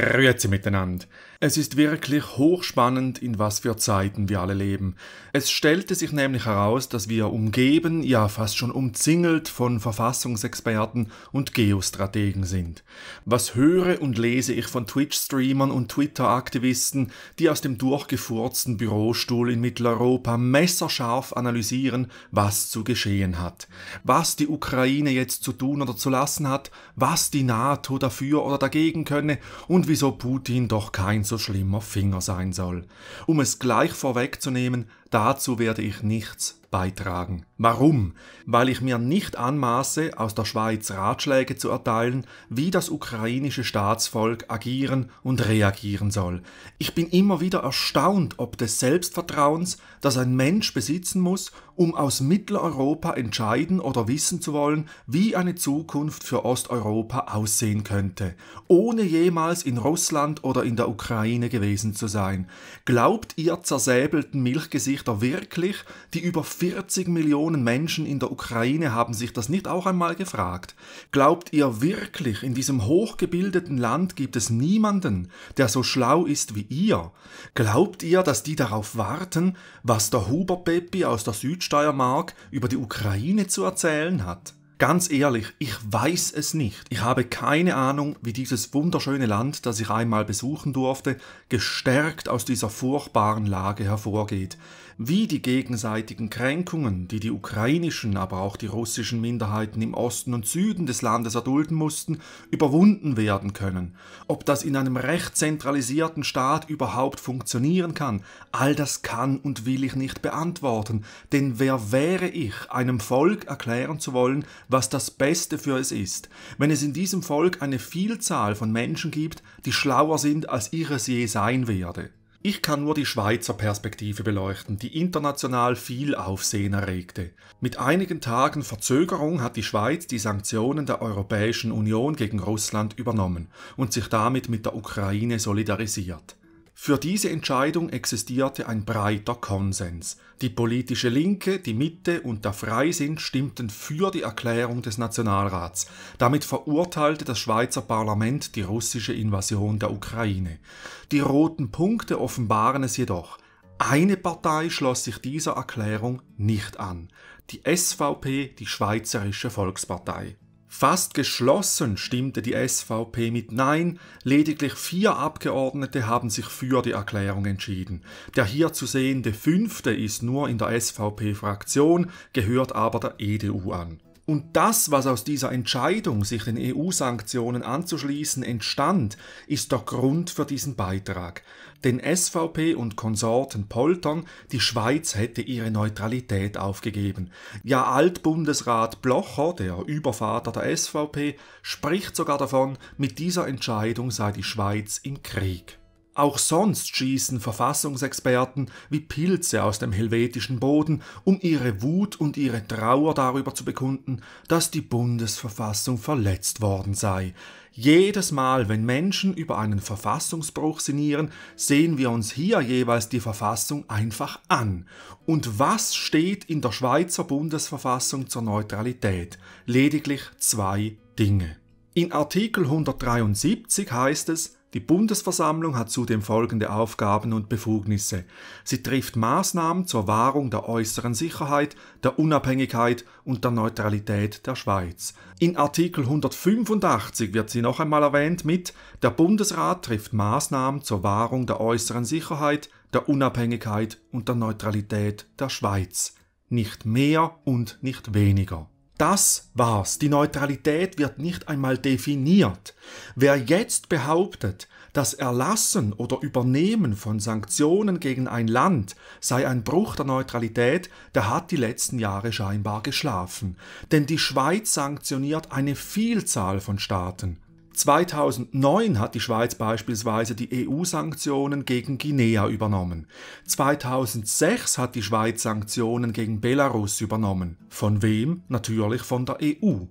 Grüezi miteinander. Es ist wirklich hochspannend, in was für Zeiten wir alle leben. Es stellte sich nämlich heraus, dass wir umgeben, ja fast schon umzingelt von Verfassungsexperten und Geostrategen sind. Was höre und lese ich von Twitch-Streamern und Twitter-Aktivisten, die aus dem durchgefurzten Bürostuhl in Mitteleuropa messerscharf analysieren, was zu geschehen hat. Was die Ukraine jetzt zu tun oder zu lassen hat, was die NATO dafür oder dagegen könne und und wieso Putin doch kein so schlimmer Finger sein soll. Um es gleich vorwegzunehmen, Dazu werde ich nichts beitragen. Warum? Weil ich mir nicht anmaße, aus der Schweiz Ratschläge zu erteilen, wie das ukrainische Staatsvolk agieren und reagieren soll. Ich bin immer wieder erstaunt, ob des Selbstvertrauens, das ein Mensch besitzen muss, um aus Mitteleuropa entscheiden oder wissen zu wollen, wie eine Zukunft für Osteuropa aussehen könnte, ohne jemals in Russland oder in der Ukraine gewesen zu sein. Glaubt ihr zersäbelten Milchgesicht hilft er wirklich? Die über 40 Millionen Menschen in der Ukraine haben sich das nicht auch einmal gefragt. Glaubt ihr wirklich, in diesem hochgebildeten Land gibt es niemanden, der so schlau ist wie ihr? Glaubt ihr, dass die darauf warten, was der Huber Peppi aus der Südsteiermark über die Ukraine zu erzählen hat? Ganz ehrlich, ich weiß es nicht. Ich habe keine Ahnung, wie dieses wunderschöne Land, das ich einmal besuchen durfte, gestärkt aus dieser furchtbaren Lage hervorgeht. Wie die gegenseitigen Kränkungen, die die ukrainischen, aber auch die russischen Minderheiten im Osten und Süden des Landes erdulden mussten, überwunden werden können. Ob das in einem recht zentralisierten Staat überhaupt funktionieren kann, all das kann und will ich nicht beantworten. Denn wer wäre ich, einem Volk erklären zu wollen, was das Beste für es ist, wenn es in diesem Volk eine Vielzahl von Menschen gibt, die schlauer sind, als ich es je sein werde. Ich kann nur die Schweizer Perspektive beleuchten, die international viel Aufsehen erregte. Mit einigen Tagen Verzögerung hat die Schweiz die Sanktionen der Europäischen Union gegen Russland übernommen und sich damit mit der Ukraine solidarisiert. Für diese Entscheidung existierte ein breiter Konsens. Die politische Linke, die Mitte und der Freisinn stimmten für die Erklärung des Nationalrats. Damit verurteilte das Schweizer Parlament die russische Invasion der Ukraine. Die roten Punkte offenbaren es jedoch. Eine Partei schloss sich dieser Erklärung nicht an. Die SVP, die Schweizerische Volkspartei. Fast geschlossen stimmte die SVP mit Nein, lediglich vier Abgeordnete haben sich für die Erklärung entschieden. Der hier zu sehende fünfte ist nur in der SVP-Fraktion, gehört aber der EDU an. Und das, was aus dieser Entscheidung, sich den EU-Sanktionen anzuschließen, entstand, ist der Grund für diesen Beitrag. Denn SVP und Konsorten poltern, die Schweiz hätte ihre Neutralität aufgegeben. Ja, Altbundesrat Blocher, der Übervater der SVP, spricht sogar davon, mit dieser Entscheidung sei die Schweiz im Krieg. Auch sonst schießen Verfassungsexperten wie Pilze aus dem helvetischen Boden, um ihre Wut und ihre Trauer darüber zu bekunden, dass die Bundesverfassung verletzt worden sei. Jedes Mal, wenn Menschen über einen Verfassungsbruch sinnieren, sehen wir uns hier jeweils die Verfassung einfach an. Und was steht in der Schweizer Bundesverfassung zur Neutralität? Lediglich zwei Dinge. In Artikel 173 heißt es, die Bundesversammlung hat zudem folgende Aufgaben und Befugnisse. Sie trifft Maßnahmen zur Wahrung der äußeren Sicherheit, der Unabhängigkeit und der Neutralität der Schweiz. In Artikel 185 wird sie noch einmal erwähnt mit Der Bundesrat trifft Maßnahmen zur Wahrung der äußeren Sicherheit, der Unabhängigkeit und der Neutralität der Schweiz. Nicht mehr und nicht weniger. Das war's. Die Neutralität wird nicht einmal definiert. Wer jetzt behauptet, das Erlassen oder Übernehmen von Sanktionen gegen ein Land sei ein Bruch der Neutralität, der hat die letzten Jahre scheinbar geschlafen. Denn die Schweiz sanktioniert eine Vielzahl von Staaten. 2009 hat die Schweiz beispielsweise die EU-Sanktionen gegen Guinea übernommen. 2006 hat die Schweiz Sanktionen gegen Belarus übernommen. Von wem? Natürlich von der EU.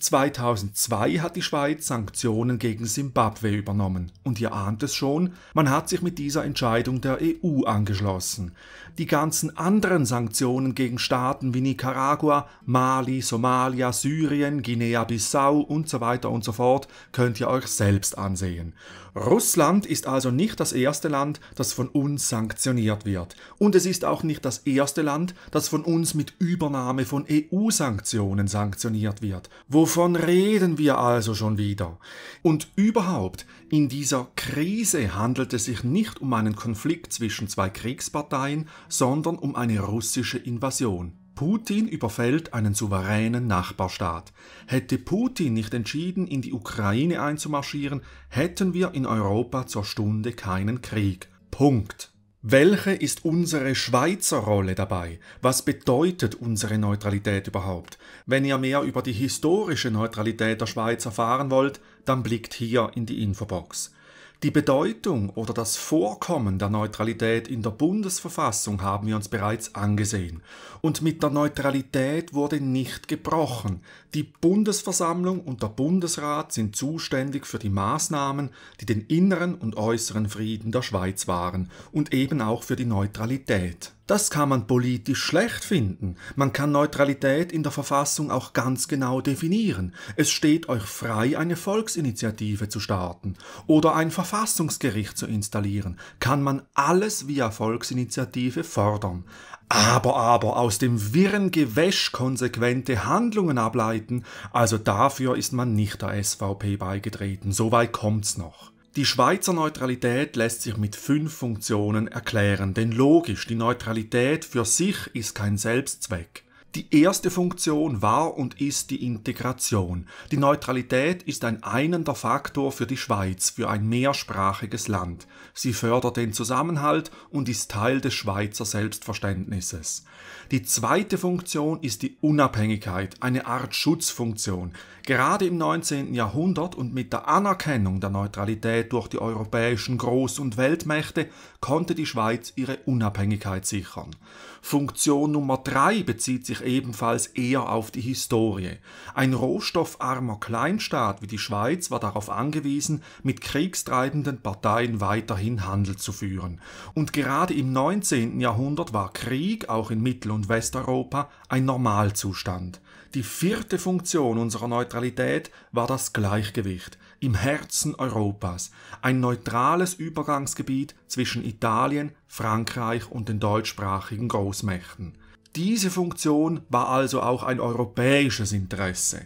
2002 hat die Schweiz Sanktionen gegen Simbabwe übernommen. Und ihr ahnt es schon, man hat sich mit dieser Entscheidung der EU angeschlossen die ganzen anderen Sanktionen gegen Staaten wie Nicaragua, Mali, Somalia, Syrien, Guinea-Bissau und so weiter und so fort könnt ihr euch selbst ansehen. Russland ist also nicht das erste Land, das von uns sanktioniert wird. Und es ist auch nicht das erste Land, das von uns mit Übernahme von EU-Sanktionen sanktioniert wird. Wovon reden wir also schon wieder? Und überhaupt, in dieser Krise handelt es sich nicht um einen Konflikt zwischen zwei Kriegsparteien, sondern um eine russische Invasion. Putin überfällt einen souveränen Nachbarstaat. Hätte Putin nicht entschieden, in die Ukraine einzumarschieren, hätten wir in Europa zur Stunde keinen Krieg. Punkt. Welche ist unsere Schweizer Rolle dabei? Was bedeutet unsere Neutralität überhaupt? Wenn ihr mehr über die historische Neutralität der Schweiz erfahren wollt, dann blickt hier in die Infobox. Die Bedeutung oder das Vorkommen der Neutralität in der Bundesverfassung haben wir uns bereits angesehen. Und mit der Neutralität wurde nicht gebrochen. Die Bundesversammlung und der Bundesrat sind zuständig für die Maßnahmen, die den inneren und äußeren Frieden der Schweiz waren und eben auch für die Neutralität. Das kann man politisch schlecht finden. Man kann Neutralität in der Verfassung auch ganz genau definieren. Es steht euch frei, eine Volksinitiative zu starten oder ein Verfassungsgericht zu installieren. Kann man alles via Volksinitiative fordern. Aber, aber aus dem wirren Gewäsch konsequente Handlungen ableiten, also dafür ist man nicht der SVP beigetreten. Soweit kommt's noch. Die Schweizer Neutralität lässt sich mit fünf Funktionen erklären, denn logisch, die Neutralität für sich ist kein Selbstzweck. Die erste Funktion war und ist die Integration. Die Neutralität ist ein einender Faktor für die Schweiz, für ein mehrsprachiges Land. Sie fördert den Zusammenhalt und ist Teil des Schweizer Selbstverständnisses. Die zweite Funktion ist die Unabhängigkeit, eine Art Schutzfunktion. Gerade im 19. Jahrhundert und mit der Anerkennung der Neutralität durch die europäischen Groß- und Weltmächte konnte die Schweiz ihre Unabhängigkeit sichern. Funktion Nummer drei bezieht sich sich ebenfalls eher auf die Historie. Ein rohstoffarmer Kleinstaat wie die Schweiz war darauf angewiesen, mit kriegstreibenden Parteien weiterhin Handel zu führen. Und gerade im 19. Jahrhundert war Krieg, auch in Mittel- und Westeuropa, ein Normalzustand. Die vierte Funktion unserer Neutralität war das Gleichgewicht im Herzen Europas, ein neutrales Übergangsgebiet zwischen Italien, Frankreich und den deutschsprachigen Großmächten. Diese Funktion war also auch ein europäisches Interesse.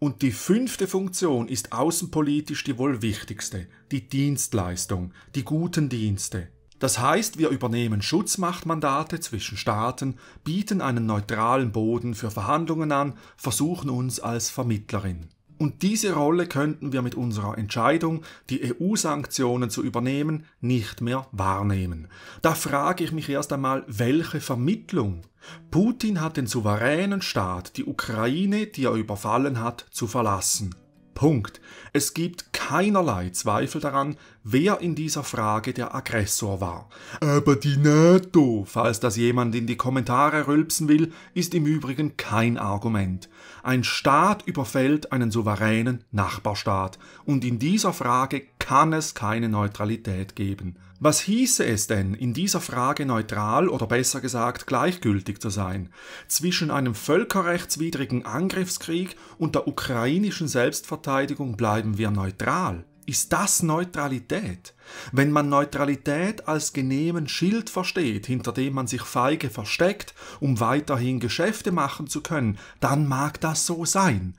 Und die fünfte Funktion ist außenpolitisch die wohl wichtigste, die Dienstleistung, die guten Dienste. Das heißt, wir übernehmen Schutzmachtmandate zwischen Staaten, bieten einen neutralen Boden für Verhandlungen an, versuchen uns als Vermittlerin. Und diese Rolle könnten wir mit unserer Entscheidung, die EU-Sanktionen zu übernehmen, nicht mehr wahrnehmen. Da frage ich mich erst einmal, welche Vermittlung? Putin hat den souveränen Staat, die Ukraine, die er überfallen hat, zu verlassen. Punkt. Es gibt keinerlei Zweifel daran, wer in dieser Frage der Aggressor war. Aber die NATO, falls das jemand in die Kommentare rülpsen will, ist im Übrigen kein Argument. Ein Staat überfällt einen souveränen Nachbarstaat und in dieser Frage kann es keine Neutralität geben. Was hieße es denn, in dieser Frage neutral oder besser gesagt gleichgültig zu sein? Zwischen einem völkerrechtswidrigen Angriffskrieg und der ukrainischen Selbstverteidigung bleiben wir neutral. Ist das Neutralität? Wenn man Neutralität als genehmen Schild versteht, hinter dem man sich feige versteckt, um weiterhin Geschäfte machen zu können, dann mag das so sein.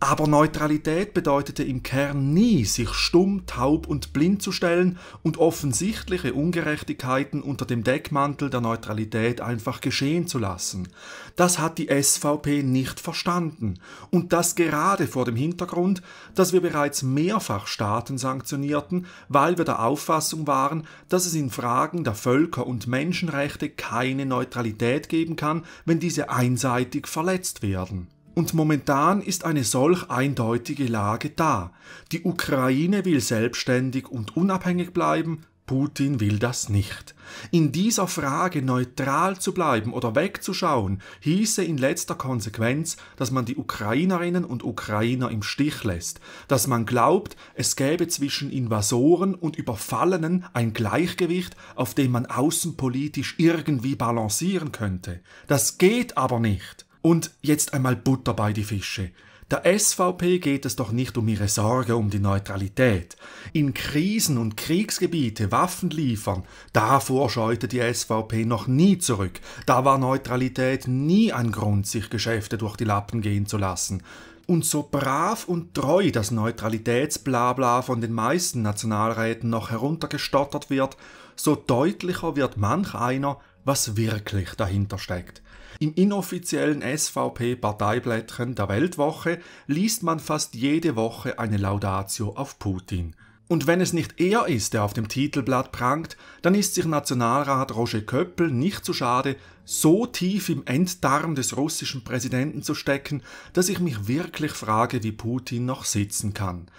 Aber Neutralität bedeutete im Kern nie, sich stumm, taub und blind zu stellen und offensichtliche Ungerechtigkeiten unter dem Deckmantel der Neutralität einfach geschehen zu lassen. Das hat die SVP nicht verstanden. Und das gerade vor dem Hintergrund, dass wir bereits mehrfach Staaten sanktionierten, weil wir der Auffassung waren, dass es in Fragen der Völker- und Menschenrechte keine Neutralität geben kann, wenn diese einseitig verletzt werden. Und momentan ist eine solch eindeutige Lage da. Die Ukraine will selbstständig und unabhängig bleiben, Putin will das nicht. In dieser Frage neutral zu bleiben oder wegzuschauen, hieße in letzter Konsequenz, dass man die Ukrainerinnen und Ukrainer im Stich lässt, dass man glaubt, es gäbe zwischen Invasoren und Überfallenen ein Gleichgewicht, auf dem man außenpolitisch irgendwie balancieren könnte. Das geht aber nicht. Und jetzt einmal Butter bei die Fische. Der SVP geht es doch nicht um ihre Sorge um die Neutralität. In Krisen und Kriegsgebiete Waffen liefern, davor scheute die SVP noch nie zurück. Da war Neutralität nie ein Grund, sich Geschäfte durch die Lappen gehen zu lassen. Und so brav und treu das Neutralitätsblabla von den meisten Nationalräten noch heruntergestottert wird, so deutlicher wird manch einer, was wirklich dahinter steckt. Im inoffiziellen SVP-Parteiblättchen der Weltwoche liest man fast jede Woche eine Laudatio auf Putin. Und wenn es nicht er ist, der auf dem Titelblatt prangt, dann ist sich Nationalrat Roger Köppel nicht zu schade, so tief im Enddarm des russischen Präsidenten zu stecken, dass ich mich wirklich frage, wie Putin noch sitzen kann.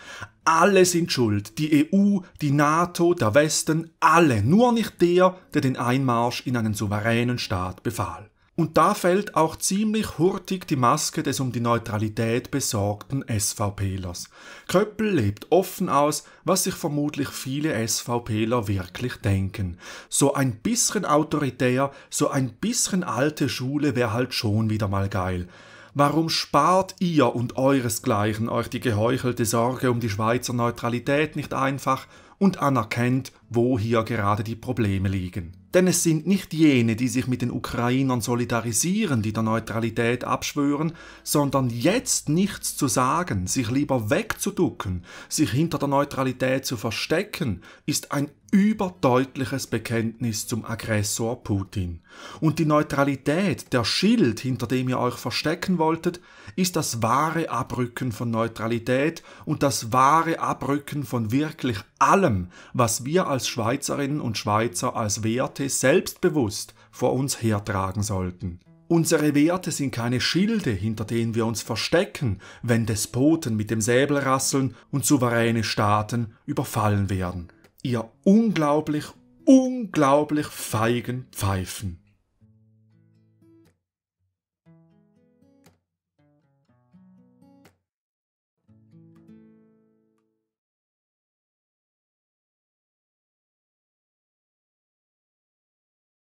Alle sind schuld, die EU, die NATO, der Westen, alle, nur nicht der, der den Einmarsch in einen souveränen Staat befahl. Und da fällt auch ziemlich hurtig die Maske des um die Neutralität besorgten SVPlers. Köppel lebt offen aus, was sich vermutlich viele SVPler wirklich denken. So ein bisschen autoritär, so ein bisschen alte Schule wäre halt schon wieder mal geil. Warum spart ihr und euresgleichen euch die geheuchelte Sorge um die Schweizer Neutralität nicht einfach und anerkennt, wo hier gerade die Probleme liegen? Denn es sind nicht jene, die sich mit den Ukrainern solidarisieren, die der Neutralität abschwören, sondern jetzt nichts zu sagen, sich lieber wegzuducken, sich hinter der Neutralität zu verstecken, ist ein überdeutliches Bekenntnis zum Aggressor Putin. Und die Neutralität, der Schild, hinter dem ihr euch verstecken wolltet, ist das wahre Abrücken von Neutralität und das wahre Abrücken von wirklich allem, was wir als Schweizerinnen und Schweizer als Werte selbstbewusst vor uns hertragen sollten. Unsere Werte sind keine Schilde, hinter denen wir uns verstecken, wenn Despoten mit dem Säbel rasseln und souveräne Staaten überfallen werden ihr unglaublich, unglaublich feigen Pfeifen.